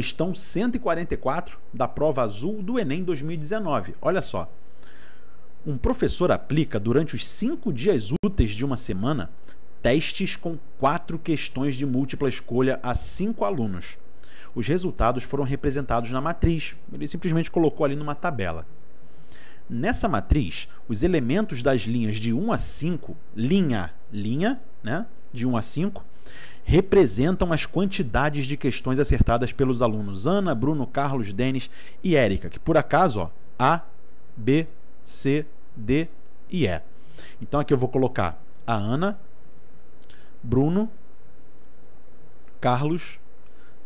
questão 144 da prova azul do Enem 2019. Olha só. Um professor aplica durante os cinco dias úteis de uma semana testes com quatro questões de múltipla escolha a cinco alunos. Os resultados foram representados na matriz, ele simplesmente colocou ali numa tabela. Nessa matriz, os elementos das linhas de 1 a 5, linha, linha, né, de 1 a 5, representam as quantidades de questões acertadas pelos alunos Ana, Bruno, Carlos, Denis e Érica, que por acaso, ó, A, B, C, D e E. Então aqui eu vou colocar a Ana, Bruno, Carlos,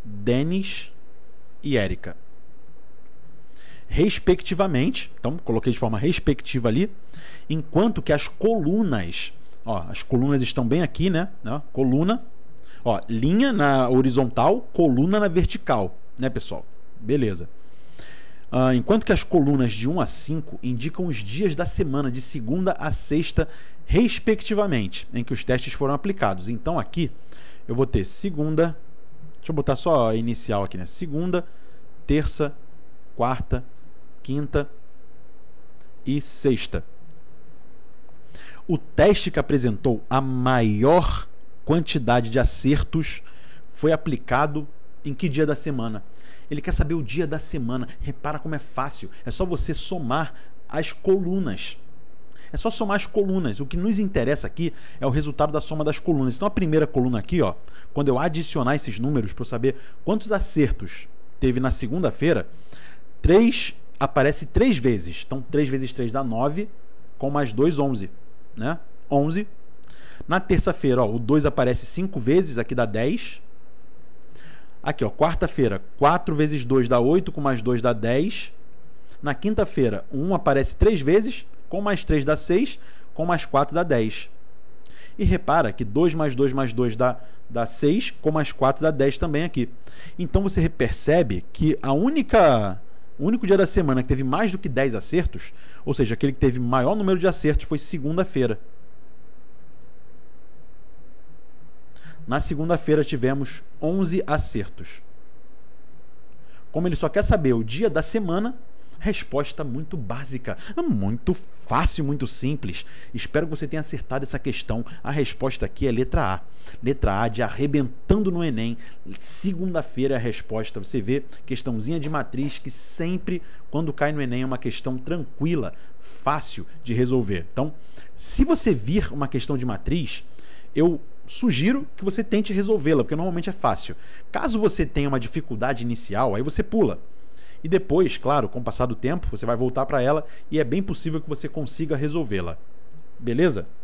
Denis e Érica. Respectivamente, então coloquei de forma respectiva ali, enquanto que as colunas Ó, as colunas estão bem aqui, né? Ó, coluna. Ó, linha na horizontal, coluna na vertical, né, pessoal? Beleza. Uh, enquanto que as colunas de 1 a 5 indicam os dias da semana, de segunda a sexta, respectivamente, em que os testes foram aplicados. Então aqui eu vou ter segunda, deixa eu botar só a inicial aqui, né? Segunda, terça, quarta, quinta e sexta. O teste que apresentou a maior quantidade de acertos foi aplicado em que dia da semana. Ele quer saber o dia da semana. Repara como é fácil. É só você somar as colunas. É só somar as colunas. O que nos interessa aqui é o resultado da soma das colunas. Então a primeira coluna aqui, ó, quando eu adicionar esses números para eu saber quantos acertos teve na segunda-feira, 3 aparece 3 vezes. Então 3 vezes 3 dá 9, com mais 2, 11 né? 11. Na terça-feira, o 2 aparece 5 vezes, aqui dá 10. Aqui, ó, quarta-feira, 4 vezes 2 dá 8, com mais 2 dá 10. Na quinta-feira, 1 aparece 3 vezes, com mais 3 dá 6, com mais 4 dá 10. E repara que 2 mais 2 mais 2 dá, dá 6, com mais 4 dá 10 também aqui. Então você percebe que a única o único dia da semana que teve mais do que 10 acertos, ou seja, aquele que teve maior número de acertos foi segunda-feira. Na segunda-feira tivemos 11 acertos. Como ele só quer saber o dia da semana, Resposta muito básica, muito fácil, muito simples. Espero que você tenha acertado essa questão. A resposta aqui é letra A. Letra A de arrebentando no Enem. Segunda-feira é a resposta. Você vê, questãozinha de matriz que sempre, quando cai no Enem, é uma questão tranquila, fácil de resolver. Então, se você vir uma questão de matriz, eu sugiro que você tente resolvê-la, porque normalmente é fácil. Caso você tenha uma dificuldade inicial, aí você pula. E depois, claro, com o passar do tempo, você vai voltar para ela e é bem possível que você consiga resolvê-la. Beleza?